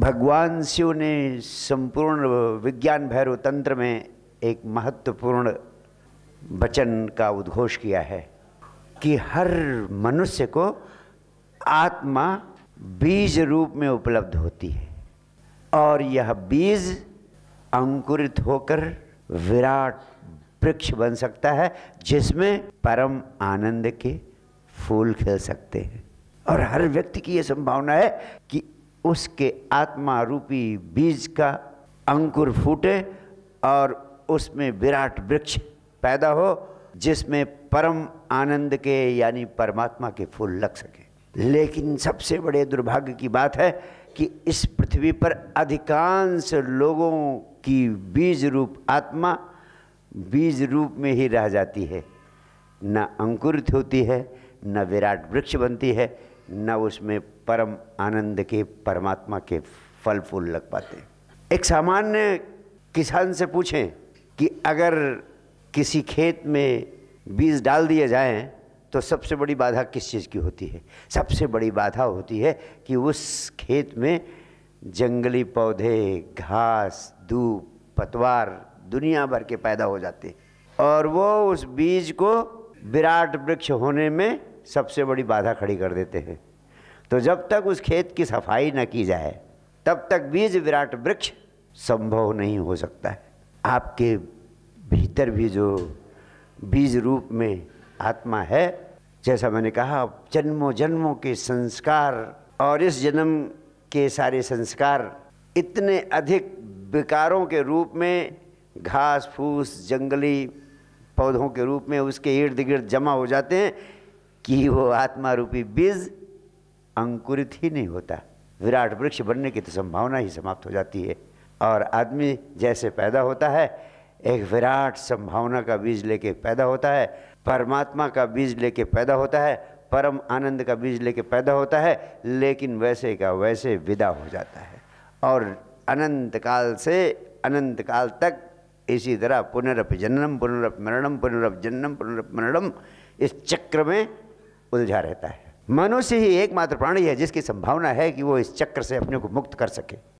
भगवान शिव ने संपूर्ण विज्ञान भैरव तंत्र में एक महत्वपूर्ण वचन का उद्घोष किया है कि हर मनुष्य को आत्मा बीज रूप में उपलब्ध होती है और यह बीज अंकुरित होकर विराट वृक्ष बन सकता है जिसमें परम आनंद के फूल खिल सकते हैं और हर व्यक्ति की यह संभावना है कि उसके आत्मा रूपी बीज का अंकुर फूटे और उसमें विराट वृक्ष पैदा हो जिसमें परम आनंद के यानी परमात्मा के फूल लग सके लेकिन सबसे बड़े दुर्भाग्य की बात है कि इस पृथ्वी पर अधिकांश लोगों की बीज रूप आत्मा बीज रूप में ही रह जाती है न अंकुरित होती है न विराट वृक्ष बनती है न उसमें परम आनंद के परमात्मा के फल फूल लग पाते एक सामान्य किसान से पूछें कि अगर किसी खेत में बीज डाल दिए जाएं तो सबसे बड़ी बाधा किस चीज़ की होती है सबसे बड़ी बाधा होती है कि उस खेत में जंगली पौधे घास धूप पतवार दुनिया भर के पैदा हो जाते और वो उस बीज को विराट वृक्ष होने में सबसे बड़ी बाधा खड़ी कर देते हैं तो जब तक उस खेत की सफाई न की जाए तब तक बीज विराट वृक्ष संभव नहीं हो सकता है आपके भीतर भी जो बीज रूप में आत्मा है जैसा मैंने कहा जन्मों जन्मों के संस्कार और इस जन्म के सारे संस्कार इतने अधिक विकारों के रूप में घास फूस जंगली पौधों के रूप में उसके इर्द गिर्द जमा हो जाते हैं कि वो आत्मा रूपी बीज अंकुरित ही नहीं होता विराट वृक्ष बनने की तो संभावना ही समाप्त हो जाती है और आदमी जैसे पैदा होता है एक विराट संभावना का बीज लेके पैदा होता है परमात्मा का बीज लेके पैदा होता है परम आनंद का बीज लेके पैदा होता है लेकिन वैसे का वैसे विदा हो जाता है और अनंत काल से अनंत काल तक इसी तरह पुनरप जन्म पुनरप मरणम पुनरप जन्म पुनरप मरणम इस चक्र में उलझा रहता है मनुष्य ही एकमात्र प्राणी है जिसकी संभावना है कि वो इस चक्र से अपने को मुक्त कर सके